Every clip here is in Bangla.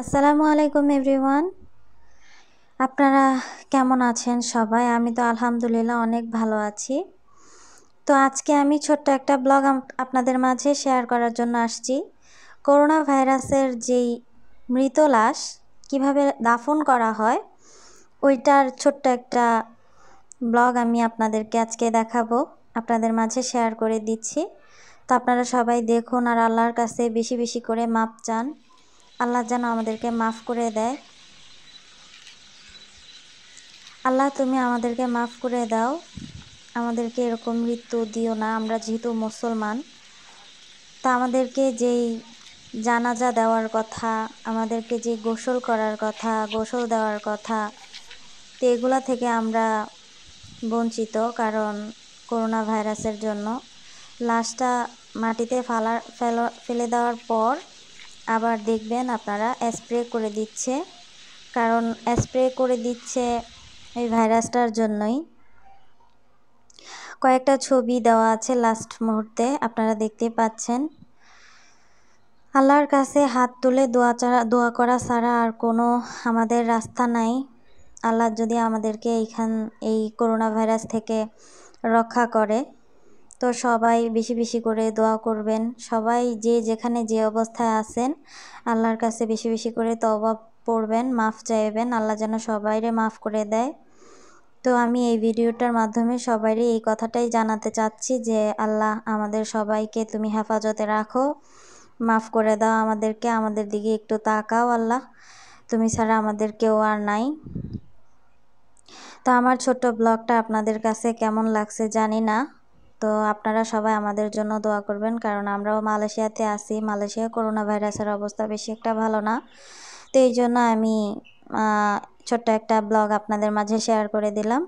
আসসালামু আলাইকুম এভরিওয়ান আপনারা কেমন আছেন সবাই আমি তো আলহামদুলিল্লাহ অনেক ভালো আছি তো আজকে আমি ছোট্ট একটা ব্লগ আপনাদের মাঝে শেয়ার করার জন্য আসছি করোনা ভাইরাসের যেই মৃত লাশ কীভাবে দাফন করা হয় ওইটার ছোট্ট একটা ব্লগ আমি আপনাদেরকে আজকে দেখাবো আপনাদের মাঝে শেয়ার করে দিচ্ছি তো আপনারা সবাই দেখুন আর আল্লাহর কাছে বেশি বেশি করে মাপ চান আল্লাহ যেন আমাদেরকে মাফ করে দেয় আল্লাহ তুমি আমাদেরকে মাফ করে দাও আমাদেরকে এরকম মৃত্যু দিও না আমরা যেহেতু মুসলমান তা আমাদেরকে যেই জানাজা দেওয়ার কথা আমাদেরকে যে গোসল করার কথা গোসল দেওয়ার কথা তো এগুলো থেকে আমরা বঞ্চিত কারণ করোনা ভাইরাসের জন্য লাশটা মাটিতে ফালা ফেলে দেওয়ার পর আবার দেখবেন আপনারা স্প্রে করে দিচ্ছে কারণ স্প্রে করে দিচ্ছে এই ভাইরাসটার জন্যই কয়েকটা ছবি দেওয়া আছে লাস্ট মুহূর্তে আপনারা দেখতে পাচ্ছেন আল্লাহর কাছে হাত তুলে দোয়া চারা দোয়া করা ছাড়া আর কোনো আমাদের রাস্তা নাই আল্লাহ যদি আমাদেরকে এইখান এই করোনা ভাইরাস থেকে রক্ষা করে তো সবাই বেশি বেশি করে দোয়া করবেন সবাই যে যেখানে যে অবস্থায় আছেন আল্লাহর কাছে বেশি বেশি করে তবা পড়বেন মাফ চাইবেন আল্লাহ যেন সবাইরে মাফ করে দেয় তো আমি এই ভিডিওটার মাধ্যমে সবাইরে এই কথাটাই জানাতে চাচ্ছি যে আল্লাহ আমাদের সবাইকে তুমি হেফাজতে রাখো মাফ করে দাও আমাদেরকে আমাদের দিকে একটু তাকাও আল্লাহ তুমি ছাড়া আমাদের কেউ আর নাই তো আমার ছোট্ট ব্লগটা আপনাদের কাছে কেমন লাগছে জানি না তো আপনারা সবাই আমাদের জন্য দোয়া করবেন কারণ আমরাও মালয়েশিয়াতে আছি মালয়েশিয়া করোনা ভাইরাসের অবস্থা বেশি একটা ভালো না তো এই জন্য আমি ছোট্ট একটা ব্লগ আপনাদের মাঝে শেয়ার করে দিলাম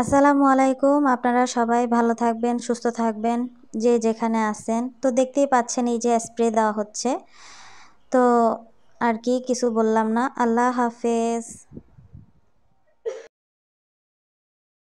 আসসালামু আলাইকুম আপনারা সবাই ভালো থাকবেন সুস্থ থাকবেন যে যেখানে আছেন তো দেখতেই পাচ্ছেন এই যে স্প্রে দেওয়া হচ্ছে তো আর কি কিছু বললাম না আল্লাহ হাফেজ